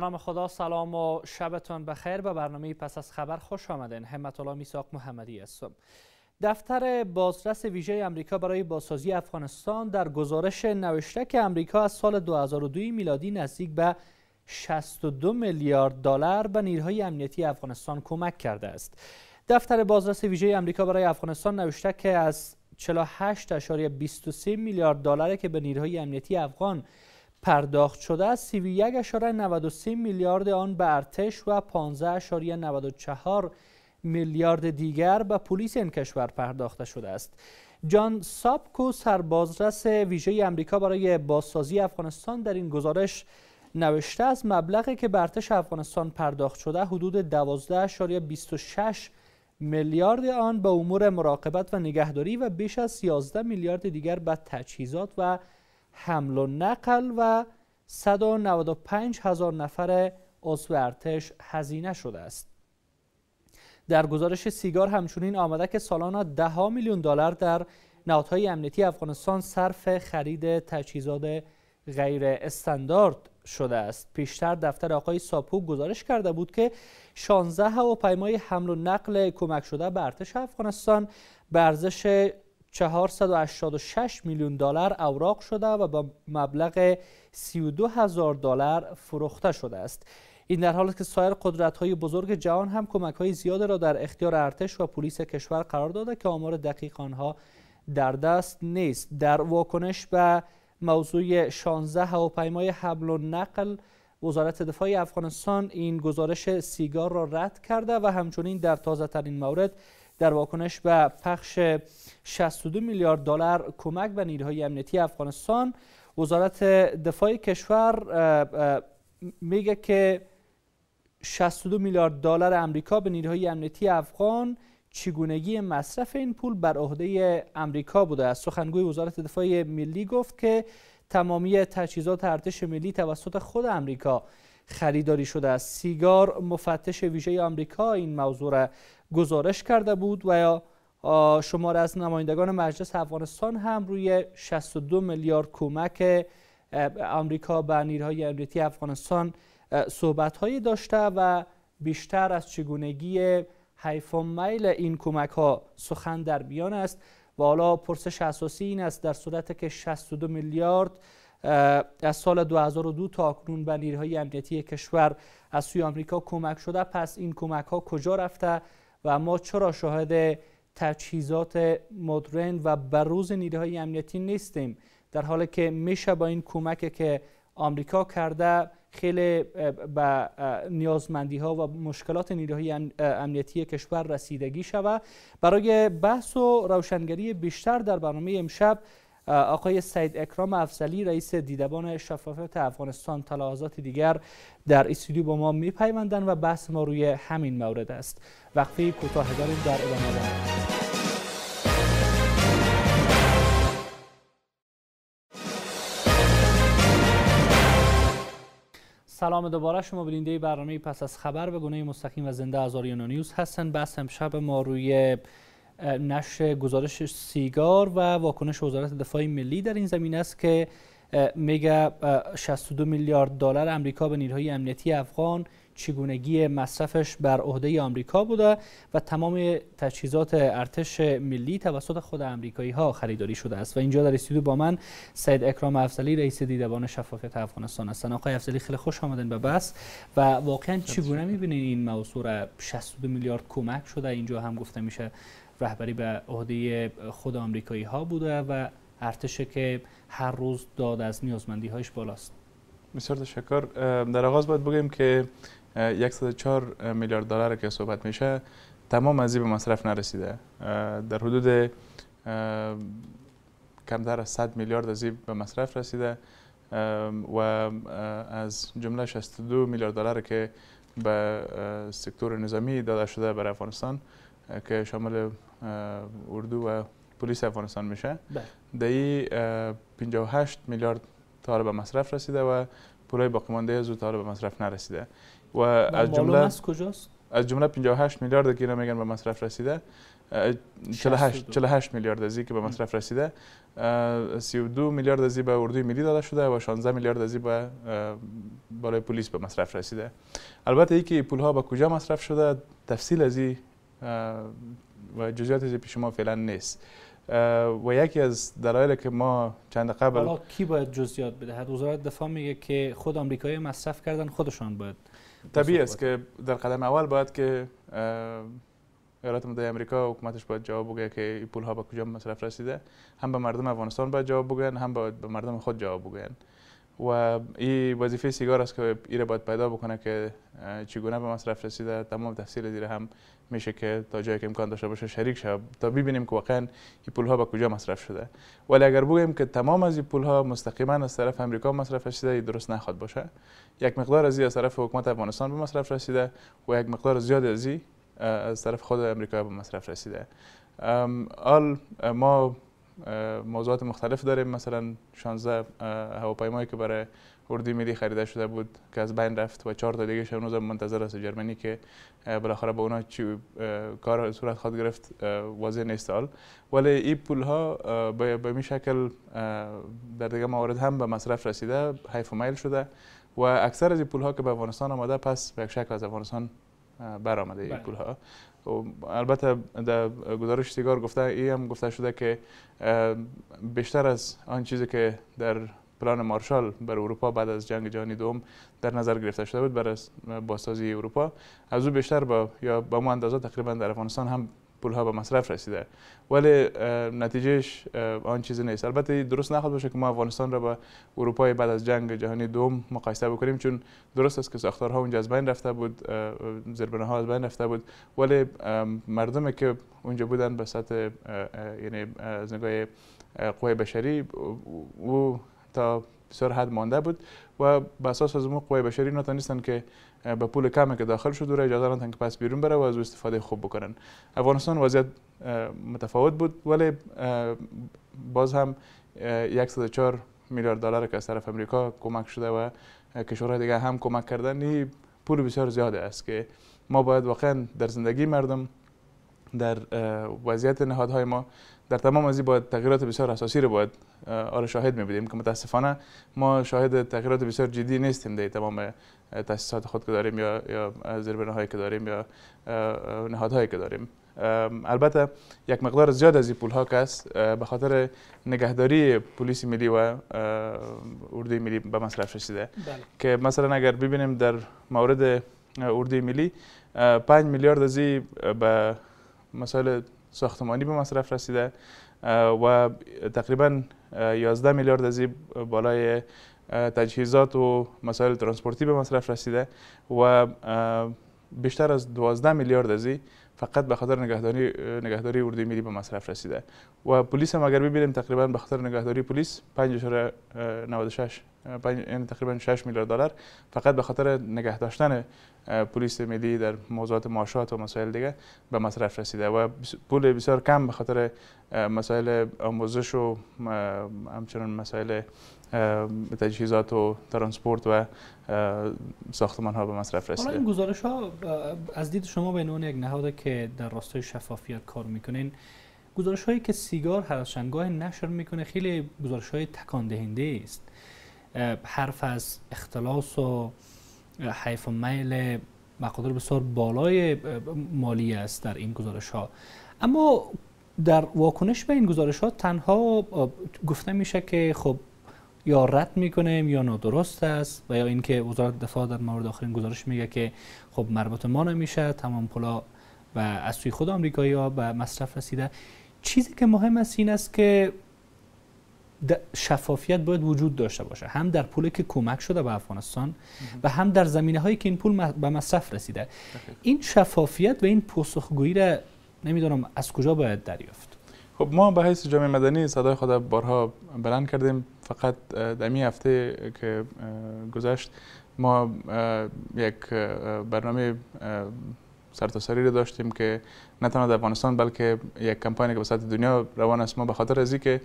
به خدا سلام و شبتون بخیر به برنامه پس از خبر خوش آمدین همت الله میساق محمدی هستم دفتر بازرس ویژه امریکا برای بازسازی افغانستان در گزارش نوشته که امریکا از سال 2002 میلادی نزدیک به 62 میلیارد دلار به نیروهای امنیتی افغانستان کمک کرده است دفتر بازرس ویژه امریکا برای افغانستان نوشته که از 48.23 میلیارد دلاری که به نیروهای امنیتی افغان پرداخت شده است 31.93 میلیارد آن به ارتش و 15.94 میلیارد دیگر به پلیس این کشور پرداخته شده است جان سابکو سربازرس ویژه امریکا برای بازسازی افغانستان در این گزارش نوشته است مبلغی که به ارتش افغانستان پرداخت شده حدود 12.26 میلیارد آن به امور مراقبت و نگهداری و بیش از 11 میلیارد دیگر به تجهیزات و حمل و نقل و 195 هزار نفر عضو ارتش هزینه شده است در گزارش سیگار همچنین آمده که سالانه ده میلیون دلار در نهادهای امنیتی افغانستان صرف خرید تجهیزات غیر استاندارد شده است پیشتر دفتر آقای ساپو گزارش کرده بود که 16 هواپیمای حمل و نقل کمک شده به ارتش افغانستان به ارزش 486 میلیون دلار اوراق شده و با مبلغ 32 هزار دلار فروخته شده است این در حالی که سایر قدرت های بزرگ جهان هم کمک های زیاده را در اختیار ارتش و پلیس کشور قرار داده که آمار دقیق آنها در دست نیست در واکنش به موضوع 16 هواپیمای حمل و نقل وزارت دفاع افغانستان این گزارش سیگار را رد کرده و همچنین در تازه ترین مورد در واکنش به پخش 62 میلیارد دلار کمک به نیروهای امنیتی افغانستان وزارت دفاع کشور میگه که 62 میلیارد دلار امریکا به نیروهای امنیتی افغان چگونگی مصرف این پول بر عهده امریکا بوده است سخنگوی وزارت دفاع ملی گفت که تمامی تجهیزات ارتش ملی توسط خود امریکا خریداری شده است سیگار مفتش ویژه آمریکا این موضوع را گزارش کرده بود و یا شماره از نمایندگان مجلس افغانستان هم روی 62 میلیارد کمک آمریکا به نیروهای امنیتی افغانستان صحبت هایی داشته و بیشتر از چگونگی حیف میل این کمک ها سخن در بیان است و حالا پرسش اساسی این است در صورت که 62 میلیارد از سال 2002 تا اکنون به نیروهای امنیتی کشور از سوی آمریکا کمک شده پس این کمک ها کجا رفته و ما چرا شاهد تجهیزات مدرن و بروز نیروهای امنیتی نیستیم در حالی که میشه با این کمک که آمریکا کرده خیلی به نیازمندی ها و مشکلات نیروهای امنیتی کشور رسیدگی شود برای بحث و روشنگری بیشتر در برنامه امشب آقای سید اکرام افزلی رئیس دیدبان شفافیت افغانستان تلاحظات دیگر در استودیو با ما میپیوندند و بحث ما روی همین مورد است وقفه کوتاه داریم در ادامه دارم سلام دوباره شما بیننده برنامه پس از خبر به گونه مستقیم و زنده از آریانا نیوز هستن بحث امشب ما روی نشر گزارش سیگار و واکنش وزارت دفاع ملی در این زمینه است که میگه 62 میلیارد دلار امریکا به نیروهای امنیتی افغان چگونگی مصرفش بر عهده آمریکا بوده و تمام تجهیزات ارتش ملی توسط خود امریکایی ها خریداری شده است و اینجا در استودیو با من سید اکرام افزلی رئیس دیدبان شفافیت افغانستان است آقای افزلی خیلی خوش آمدین به بس و واقعا چگونه میبینین این موضوع را 62 میلیارد کمک شده اینجا هم گفته میشه رهبری به عهده خود آمریکایی ها بوده و ارتش که هر روز داد از نیازمندی هایش بالاست بسیار تشکر در آغاز باید بگیم که 104 میلیارد دلار که صحبت میشه تمام از به مصرف نرسیده در حدود کمتر از 100 میلیارد از به مصرف رسیده و از جمله 62 میلیارد دلار که به سکتور نظامی داده شده برای افغانستان که شامل اردو و پلیس افغانستان میشه بله. دهی 58 میلیارد تا به مصرف رسیده و پولای باقی مانده زود تار به مصرف نرسیده و از جمله از کجاست از جمله 58 میلیارد که اینا میگن به مصرف رسیده 48 48 میلیارد ازی که به مصرف رسیده 32 میلیارد ازی به اردوی ملی داده شده و 16 میلیارد ازی به برای پلیس به مصرف رسیده البته ای که پول ها به کجا مصرف شده تفصیل ازی و جزئیاتش پیش ما فعلا نیست و یکی از دلایلی که ما چند قبل حالا کی باید جزئیات بدهد وزارت دفاع میگه که خود آمریکایی مصرف کردن خودشان باید طبیعی است که در قدم اول باید که ایالات متحده آمریکا و حکومتش باید جواب بگه که این پول ها به کجا مصرف رسیده هم به مردم افغانستان باید جواب بگن هم به مردم خود جواب بگن و این وظیفه سیگار است که ایره باید پیدا بکنه که چگونه به مصرف رسیده تمام تحصیل دیره هم میشه که تا جایی که امکان داشته باشه شریک شه. تا ببینیم که واقعا این پول ها به کجا مصرف شده ولی اگر بگیم که تمام از این پول ها مستقیما از طرف امریکا مصرف رسیده درست نخواد باشه یک مقدار از این از طرف حکومت افغانستان به مصرف رسیده و یک مقدار زیاد از از طرف خود امریکا به مصرف رسیده حال ما موضوعات مختلف داریم مثلا 16 هواپیمایی که برای اردوی ملی خریده شده بود که از بین رفت و چهار تا دیگه هنوز منتظر است جرمنی که بالاخره با اونا چی کار صورت خواهد گرفت واضح نیست ولی این پول ها به این شکل در دیگه موارد هم به مصرف رسیده حیف و میل شده و اکثر از این پول ها که به افغانستان آمده پس به شکل از افغانستان برآمده این بله. پول ها خب، البته در گزارش سیگار گفته ای هم گفته شده که بیشتر از آن چیزی که در پلان مارشال بر اروپا بعد از جنگ جهانی دوم در نظر گرفته شده بود برای بازسازی اروپا از او بیشتر با یا به اون اندازه تقریبا در افغانستان هم پول ها به مصرف رسیده ولی نتیجهش آن چیزی نیست البته درست نخواد باشه که ما افغانستان را به اروپای بعد از جنگ جهانی دوم مقایسه بکنیم چون درست است که ساختارها اونجا از بین رفته بود زیربنا ها از بین رفته بود ولی مردم که اونجا بودن به سطح یعنی از نگاه قوه بشری او تا بسیار حد مانده بود و به اساس از قوای بشری نتونستن که به پول کمی که داخل شد دوره اجازه نتن که پس بیرون بره و از استفاده خوب بکنن افغانستان وضعیت متفاوت بود ولی باز هم 104 میلیارد دلار که از طرف امریکا کمک شده و کشورهای دیگه هم کمک کردن پول بسیار زیاده است که ما باید واقعا در زندگی مردم در وضعیت نهادهای ما در تمام از باید تغییرات بسیار اساسی رو باید آره شاهد می بیدیم که متاسفانه ما شاهد تغییرات بسیار جدی نیستیم در تمام تاسیسات خود که داریم یا یا زیربناهایی که داریم یا نهادهایی که داریم البته یک مقدار زیاد از این پول ها که است به خاطر نگهداری پلیس ملی و اردوی ملی به مصرف رسیده بله. که مثلا اگر ببینیم در مورد اردوی ملی 5 میلیارد از به مسائل ساختمانی به مصرف رسیده و تقریبا 11 میلیارد از بالای تجهیزات و مسائل ترانسپورتی به مصرف رسیده و بیشتر از 12 میلیارد از فقط به خاطر نگهداری نگهداری اردوی ملی به مصرف رسیده و پلیس هم اگر ببینیم تقریبا به خاطر نگهداری پلیس 5.96 یعنی تقریبا 6 میلیارد دلار فقط به خاطر نگه داشتن پلیس ملی در موضوعات معاشات و مسائل دیگه به مصرف رسیده و پول بسیار کم به خاطر مسائل آموزش و همچنان مسائل تجهیزات و ترانسپورت و ساختمان ها به مصرف رسیده حالا این گزارش ها از دید شما به عنوان یک نهاد که در راستای شفافیت کار میکنین گزارش هایی که سیگار هر از نشر میکنه خیلی گزارش های تکان دهنده است حرف از اختلاس و حیف و میل مقادر بسیار بالای مالی است در این گزارش ها اما در واکنش به این گزارش ها تنها گفته میشه که خب یا رد میکنیم یا نادرست است و یا اینکه وزارت دفاع در مورد آخرین گزارش میگه که خب مربوط ما نمیشه تمام پولا و از سوی خود آمریکایی ها به مصرف رسیده چیزی که مهم است این است که شفافیت باید وجود داشته باشه هم در پولی که کمک شده به افغانستان و هم در زمینه هایی که این پول به مصرف رسیده این شفافیت و این پاسخگویی را نمیدونم از کجا باید دریافت خب ما به حیث جامعه مدنی صدای خود بارها بلند کردیم فقط در این هفته که گذشت ما یک برنامه سرتاسری رو داشتیم که نه تنها در افغانستان بلکه یک کمپانی که به سطح دنیا روان است ما به خاطر از که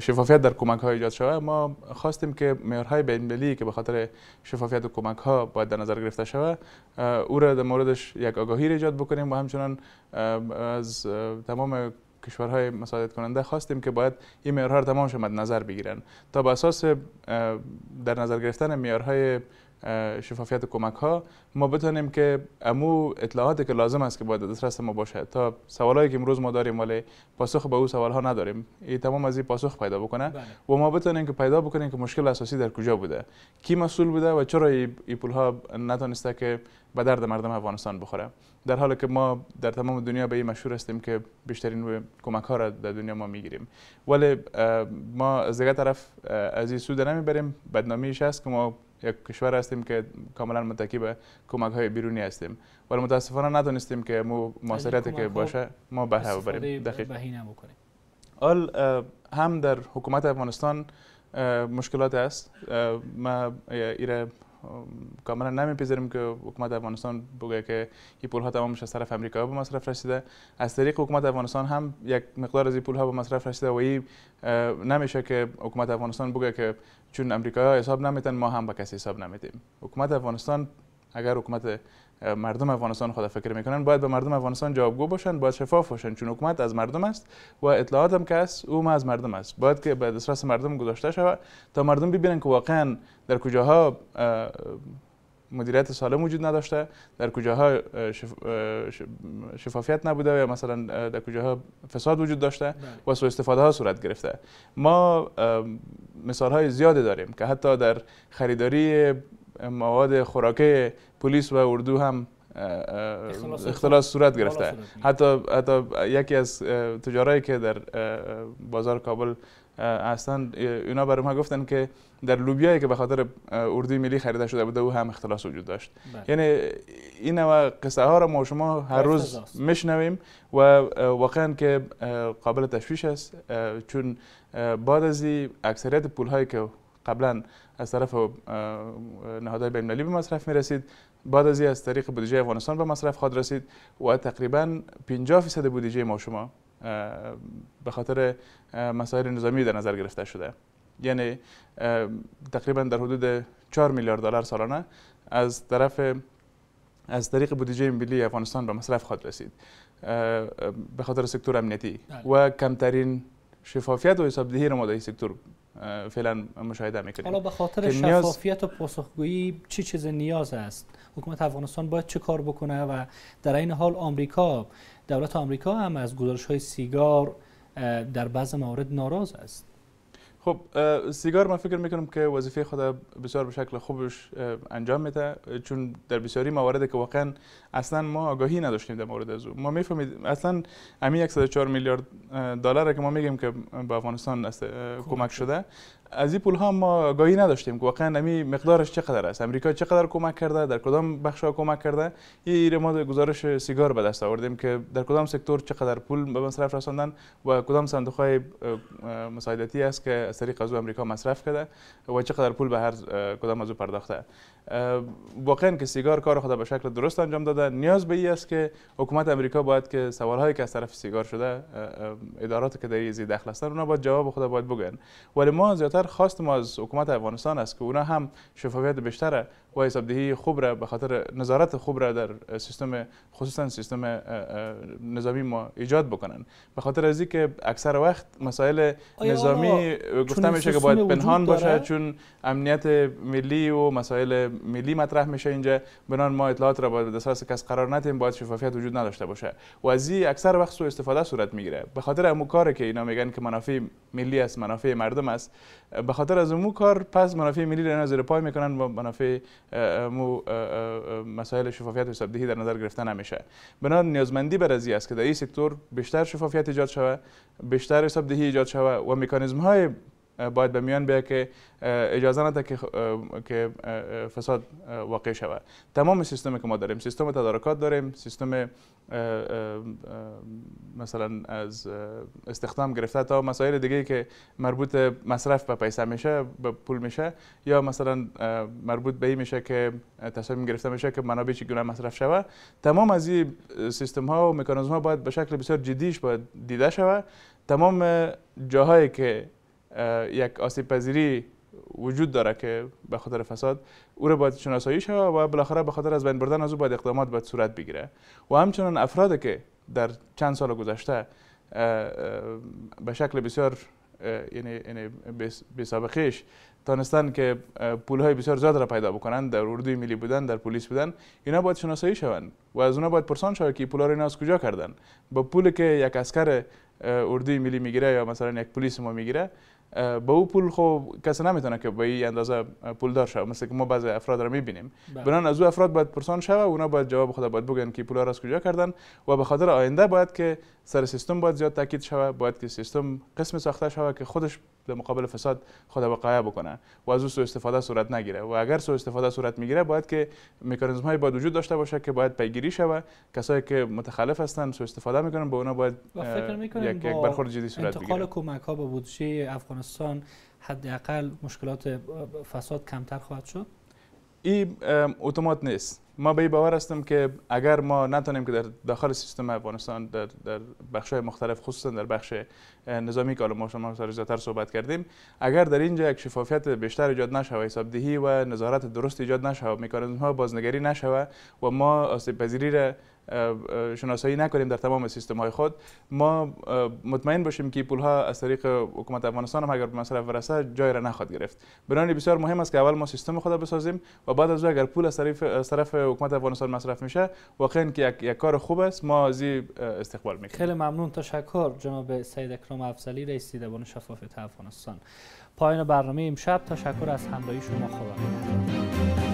شفافیت در کمک ها ایجاد شود ما خواستیم که معیارهای بین که به خاطر شفافیت و کمک ها باید در نظر گرفته شود او را در موردش یک آگاهی ایجاد بکنیم و همچنان از تمام کشورهای مساعدت کننده خواستیم که باید این معیارها را تمام نظر بگیرن تا به اساس در نظر گرفتن معیارهای شفافیت کمک ها ما بتونیم که امو اطلاعاتی که لازم است که باید دسترس ما باشه تا سوالایی که امروز ما داریم ولی پاسخ به او سوال ها نداریم این تمام از این پاسخ پیدا بکنه بله. و ما بتونیم که پیدا بکنیم که مشکل اساسی در کجا بوده کی مسئول بوده و چرا این پول ها نتونسته که به درد مردم افغانستان بخوره در حالی که ما در تمام دنیا به این مشهور هستیم که بیشترین کمک ها را در دنیا ما میگیریم ولی ما از طرف از این سود نمیبریم بدنامیش هست که ما یک کشور هستیم که کاملا متکی به کمک های بیرونی هستیم ولی متاسفانه ندانستیم که مو موثریت که باشه ما بهره ببریم دقیق حال هم در حکومت افغانستان مشکلات است ما ایره کاملا نمیپذیریم که حکومت افغانستان بگه که این پولها ها تمامش از طرف امریکا به مصرف رسیده از طریق حکومت افغانستان هم یک مقدار از این پولها به مصرف رسیده و این نمیشه که حکومت افغانستان بگه که چون امریکا حساب نمیتن ما هم به کسی حساب نمیدیم حکومت افغانستان اگر حکومت مردم افغانستان فکر میکنن باید به مردم افغانستان جوابگو باشن باید شفاف باشن چون حکومت از مردم است و اطلاعات هم که است او ما از مردم است باید که به دسترس مردم گذاشته شود تا مردم ببینن که واقعا در کجاها مدیریت سالم وجود نداشته در کجاها شفافیت نبوده یا مثلا در کجاها فساد وجود داشته بله. و سوء استفاده ها صورت گرفته ما مثال های زیادی داریم که حتی در خریداری مواد خوراکی پلیس و اردو هم اختلاس صورت گرفته حتی حتی یکی از تجارایی که در بازار کابل هستن اینا برای ما گفتن که در لوبیایی که به خاطر اردوی ملی خریده شده بوده او هم اختلاس وجود داشت بله. یعنی این و قصه ها رو ما شما هر روز میشنویم و واقعا که قابل تشویش است چون بعد از اکثریت پول هایی که قبلا از طرف نهادهای بین المللی به مصرف می رسید بعد از از طریق بودجه افغانستان به مصرف خواد رسید و تقریبا 50 فیصد بودجه ما شما به خاطر مسائل نظامی در نظر گرفته شده یعنی تقریبا در حدود 4 میلیارد دلار سالانه از طرف از طریق بودجه ملی افغانستان به مصرف خواد رسید به خاطر سکتور امنیتی بله. و کمترین شفافیت و حسابدهی ما در سکتور فعلا مشاهده میکنیم حالا به خاطر شفافیت و پاسخگویی چه چیز نیاز است حکومت افغانستان باید چه کار بکنه و در این حال آمریکا دولت آمریکا هم از گزارش های سیگار در بعض موارد ناراض است خب سیگار من فکر میکنم که وظیفه خود بسیار به شکل خوبش انجام میده چون در بسیاری موارد که واقعا اصلا ما آگاهی نداشتیم در مورد از او ما میفهمید اصلا همین 104 میلیارد دلار که ما میگیم که به افغانستان خب، کمک خب. شده از این پول ها ما گاهی نداشتیم که واقعا نمی مقدارش چقدر است امریکا چقدر کمک کرده در کدام بخش ها کمک کرده این ما گزارش سیگار به دست آوردیم که در کدام سکتور چقدر پول به مصرف رساندن و کدام صندوق های مساعدتی است که از طریق از امریکا مصرف کرده و چقدر پول به هر کدام از او پرداخته واقعا که سیگار کار خود به شکل درست انجام داده نیاز به این است که حکومت امریکا باید که سوال هایی که از طرف سیگار شده ادارات که در زیر دخل هستند اونا باید جواب خود باید بگن ولی ما زیاد بالاتر خواست ما از حکومت افغانستان است که اونا هم شفافیت بیشتر و حسابدهی خوب را به خاطر نظارت خوب را در سیستم خصوصا سیستم نظامی ما ایجاد بکنن به خاطر از که اکثر وقت مسائل نظامی گفته میشه که باید پنهان باشه چون امنیت ملی و مسائل ملی مطرح میشه اینجا بنان ما اطلاعات را با دسترس کس قرار ندیم باید شفافیت وجود نداشته باشه و از اکثر وقت سوء استفاده صورت میگیره به خاطر امو کاری که اینا میگن که منافع ملی است منافع مردم است به خاطر از مو کار پس منافع ملی را نظر پای میکنن و منافع مو مسائل شفافیت و حسابدهی در نظر گرفته نمیشه بنا نیازمندی بر ازی است که در این سکتور بیشتر شفافیت ایجاد شود بیشتر حسابدهی ایجاد شود و مکانیزم های باید به میان بیاید که اجازه نده که که فساد واقع شود تمام سیستم که ما داریم سیستم تدارکات داریم سیستم مثلا از استخدام گرفته تا مسائل دیگه که مربوط مصرف به پیسه میشه به پول میشه یا مثلا مربوط به این میشه که تصمیم گرفته میشه که منابع چگونه مصرف شود. تمام از این سیستم ها و مکانیزم ها باید به شکل بسیار جدیش باید دیده شود تمام جاهایی که یک آسیب پذیری وجود داره که به خاطر فساد او را باید شناسایی شود و بالاخره به خاطر از بین بردن از او باید اقدامات باید صورت بگیره و همچنان افراد که در چند سال گذشته به شکل بسیار یعنی یعنی که پول های بسیار زیاد را پیدا بکنن در اردوی ملی بودن در پلیس بودن اینا باید شناسایی شوند و از اونا باید پرسان شود که پول ها کجا کردن با پول که یک اسکر اردوی ملی میگیره یا مثلا یک پلیس ما میگیره به او پول خو خب کس نمیتونه که به این اندازه پول شوه مثل که ما بعض افراد را میبینیم بنان بله. از او افراد باید پرسان شوه اونا باید جواب خود باید بگن که پول را از کجا کردن و به خاطر آینده باید که سر سیستم باید زیاد تاکید شود باید که سیستم قسم ساخته شود که خودش در مقابل فساد خود وقایه بکنه و از او سوء استفاده صورت نگیره و اگر سوء استفاده صورت میگیره باید که مکانیزم های باید وجود داشته باشه که باید پیگیری شود کسایی که متخلف هستن سوء استفاده میکنن به اونا باید یک, یک برخورد جدی صورت بگیره انتقال کمک ها به بودجه افغانستان حداقل مشکلات فساد کمتر خواهد شد این اتومات نیست ما به باور هستم که اگر ما نتونیم که در داخل سیستم افغانستان در, در بخش های مختلف خصوصا در بخش نظامی که ما شما زیادتر صحبت کردیم اگر در اینجا یک شفافیت بیشتر ایجاد نشه و دهی و نظارت درست ایجاد نشوه میکانیزم ها بازنگری نشه و ما آسیب پذیری را شناسایی نکنیم در تمام سیستم های خود ما مطمئن باشیم که پول ها از طریق حکومت افغانستان هم اگر به مصرف برسه جای را نخواد گرفت بنابراین بسیار مهم است که اول ما سیستم خود را بسازیم و بعد از اگر پول از طرف از طرف حکومت افغانستان مصرف میشه واقعا که یک, یک کار خوب است ما از استقبال میکنیم خیلی ممنون تشکر جناب سید اکرام افضلی رئیس دیوان شفافیت افغانستان پایان برنامه امشب تشکر از همراهی شما خواهم